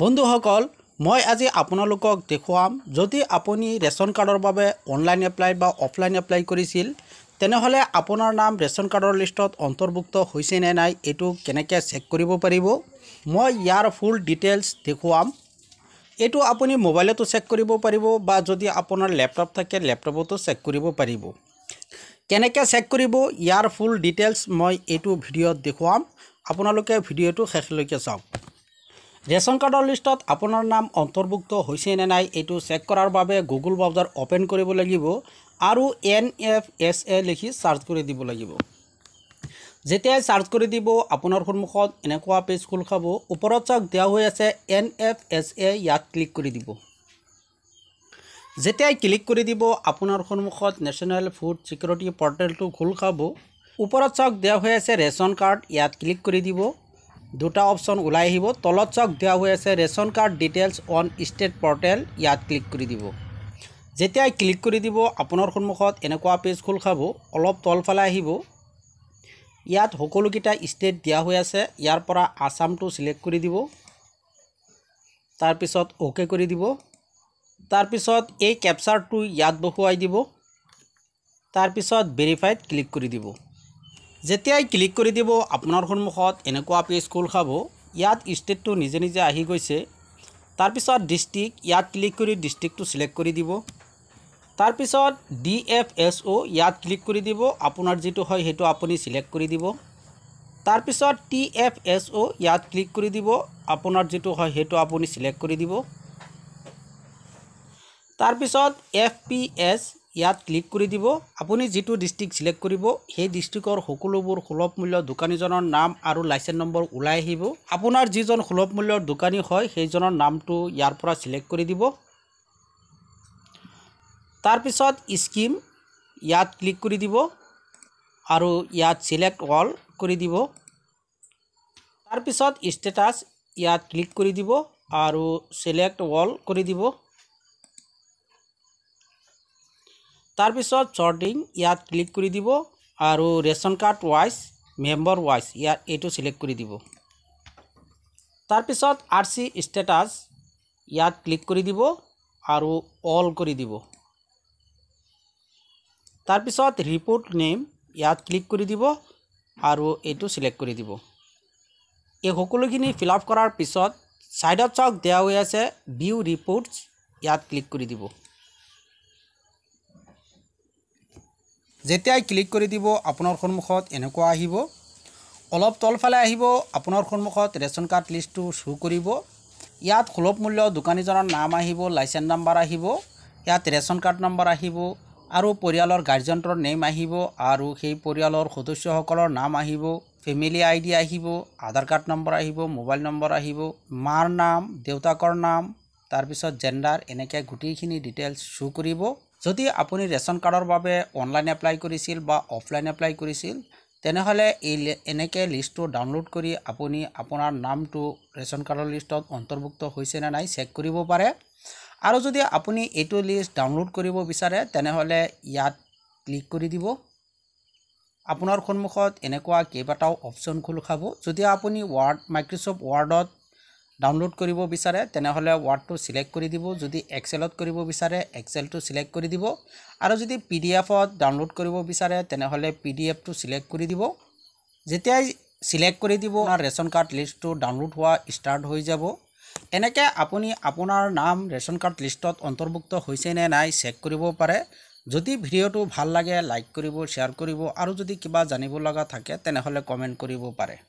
বন্ধুসকল মই আজি আপোনালোকক দেখুৱাম যদি আপুনি ৰেচন কাৰ্ডৰ বাবে অনলাইন এপ্লাই বা অফলাইন এপ্লাই কৰিছিল তেনেহ'লে আপোনাৰ নাম ৰেচন কাৰ্ডৰ লিষ্টত অন্তৰ্ভুক্ত হৈছে নে নাই এইটো কেনেকৈ চেক কৰিব পাৰিব মই ইয়াৰ ফুল ডিটেইলছ দেখুৱাম এইটো আপুনি মোবাইলতো চেক কৰিব পাৰিব বা যদি আপোনাৰ লেপটপ থাকে লেপটপতো চেক কৰিব পাৰিব কেনেকৈ চেক কৰিব ইয়াৰ ফুল ডিটেইলছ মই এইটো ভিডিঅ'ত দেখুৱাম আপোনালোকে ভিডিঅ'টো শেষলৈকে চাওক ৰেচন কাৰ্ডৰ লিষ্টত আপোনাৰ নাম অন্তৰ্ভুক্ত হৈছে নে নাই এইটো চেক কৰাৰ বাবে গুগল ব্ৰাউজাৰ অ'পেন কৰিব লাগিব আৰু এন এফ এছ এ লিখি চাৰ্চ কৰি দিব লাগিব যেতিয়াই চাৰ্চ কৰি দিব আপোনাৰ সন্মুখত এনেকুৱা পেজ খোল খাব ওপৰত চাওক দিয়া হৈ আছে এন এফ এছ এ ইয়াত ক্লিক কৰি দিব যেতিয়াই ক্লিক কৰি দিব আপোনাৰ সন্মুখত নেশ্যনেল ফুড ছিকিউৰিটি পৰ্টেলটো খোল খাব ওপৰত চাওক দিয়া হৈ আছে ৰেচন কাৰ্ড ইয়াত ক্লিক কৰি দিব দুটা অপশ্যন ওলাই আহিব তলত চাওক দিয়া হৈ আছে ration card details on state portal ইয়াত ক্লিক কৰি দিব যেতিয়াই ক্লিক কৰি দিব আপোনাৰ সন্মুখত এনেকুৱা পেজ খোল খাব অলপ তল ফালে আহিব ইয়াত সকলোকেইটা ষ্টেট দিয়া হৈ আছে ইয়াৰ পৰা আছামটো চিলেক্ট কৰি দিব তাৰপিছত অ'কে কৰি দিব তাৰপিছত এই কেপচাৰটো ইয়াত বহুৱাই দিব তাৰপিছত ভেৰিফাইড ক্লিক কৰি দিব যেতিয়াই ক্লিক কৰি দিব আপোনাৰ সন্মুখত এনেকুৱা পেজ খোল খাব ইয়াত ষ্টেটটো নিজে নিজে আহি গৈছে তাৰপিছত ডিষ্ট্ৰিক্ট ইয়াত ক্লিক কৰি ডিষ্ট্ৰিক্টটো চিলেক্ট কৰি দিব তাৰপিছত ডি এফ এছ অ' ইয়াত ক্লিক কৰি দিব আপোনাৰ যিটো হয় সেইটো আপুনি চিলেক্ট কৰি দিব তাৰপিছত টি এফ এছ অ' ইয়াত ক্লিক কৰি দিব আপোনাৰ যিটো হয় সেইটো আপুনি চিলেক্ট কৰি দিব তাৰপিছত এফ পি এছ ইয়াত ক্লিক কৰি দিব আপুনি যিটো ডিষ্ট্ৰিক্ট চিলেক্ট কৰিব সেই ডিষ্ট্ৰিক্টৰ সকলোবোৰ সুলভ মূল্যৰ দোকানীজনৰ নাম আৰু লাইচেন্স নম্বৰ ওলাই আহিব আপোনাৰ যিজন সুলভ মূল্যৰ দোকানী হয় সেইজনৰ নামটো ইয়াৰ পৰা চিলেক্ট কৰি দিব তাৰপিছত স্কিম ইয়াত ক্লিক কৰি দিব আৰু ইয়াত চিলেক্ট অল কৰি দিব তাৰপিছত ষ্টেটাছ ইয়াত ক্লিক কৰি দিব আৰু চিলেক্ট অল কৰি দিব তাৰ পিছত চৰ্টিং ইয়াত ক্লিক কৰি দিব আৰু ration card wise member wise ইয়াত এইটো ছিলেক্ট কৰি দিব তাৰপিছত আৰ চি ষ্টেটাছ ইয়াত ক্লিক কৰি দিব আৰু অল কৰি দিব তাৰপিছত ৰিপৰ্ট নেম ইয়াত ক্লিক কৰি দিব আৰু এইটো ছিলেক্ট কৰি দিব এই সকলোখিনি ফিল আপ কৰাৰ পিছত ছাইডত চাওক দিয়া হৈ আছে ভিউ ৰিপৰ্টছ ইয়াত ক্লিক কৰি দিব যেতিয়াই ক্লিক কৰি দিব আপোনাৰ সন্মুখত এনেকুৱা আহিব অলপ তলফালে আহিব আপোনাৰ সন্মুখত ৰেচন কাৰ্ড লিষ্টটো শ্ব' কৰিব ইয়াত সুলভ মূল্য দোকানীজনৰ নাম আহিব লাইচেন্স নাম্বাৰ আহিব ইয়াত ৰেচন কাৰ্ড নাম্বাৰ আহিব আৰু পৰিয়ালৰ গাৰ্জেণ্টৰ নেম আহিব আৰু সেই পৰিয়ালৰ সদস্যসকলৰ নাম আহিব ফেমিলি আই ডি আহিব আধাৰ কাৰ্ড নম্বৰ আহিব মোবাইল নম্বৰ আহিব মাৰ নাম দেউতাকৰ নাম তাৰপিছত জেণ্ডাৰ এনেকৈ গোটেইখিনি ডিটেইলছ শ্ব' কৰিব যদি আপুনি ৰেচন কাৰ্ডৰ বাবে অনলাইন এপ্লাই কৰিছিল বা অফলাইন এপ্লাই কৰিছিল তেনেহ'লে এই এনেকৈ লিষ্টটো ডাউনলোড কৰি আপুনি আপোনাৰ নামটো ৰেচন কাৰ্ডৰ লিষ্টত অন্তৰ্ভুক্ত হৈছে নে নাই চেক কৰিব পাৰে আৰু যদি আপুনি এইটো লিষ্ট ডাউনলোড কৰিব বিচাৰে তেনেহ'লে ইয়াত ক্লিক কৰি দিব আপোনাৰ সন্মুখত এনেকুৱা কেইবাটাও অপশ্যন খোল খাব যদি আপুনি ৱাৰ্ড মাইক্ৰ'চফ্ট ৱাৰ্ডত ডাউনলোড কৰিব বিচাৰে তেনেহ'লে ৱৰ্ডটো ছিলেক্ট কৰি দিব যদি এক্সেলত কৰিব বিচাৰে এক্সেলটো ছিলেক্ট কৰি দিব আৰু যদি পি ডি এফত ডাউনলোড কৰিব বিচাৰে তেনেহ'লে পি ডি এফটো ছিলেক্ট কৰি দিব যেতিয়াই ছিলেক্ট কৰি দিব আপোনাৰ ৰেচন কাৰ্ড লিষ্টটো ডাউনলোড হোৱা ষ্টাৰ্ট হৈ যাব এনেকৈ আপুনি আপোনাৰ নাম ৰেচন কাৰ্ড লিষ্টত অন্তৰ্ভুক্ত হৈছেনে নাই চেক কৰিব পাৰে যদি ভিডিঅ'টো ভাল লাগে লাইক কৰিব শ্বেয়াৰ কৰিব আৰু যদি কিবা জানিব লগা থাকে তেনেহ'লে কমেণ্ট কৰিব পাৰে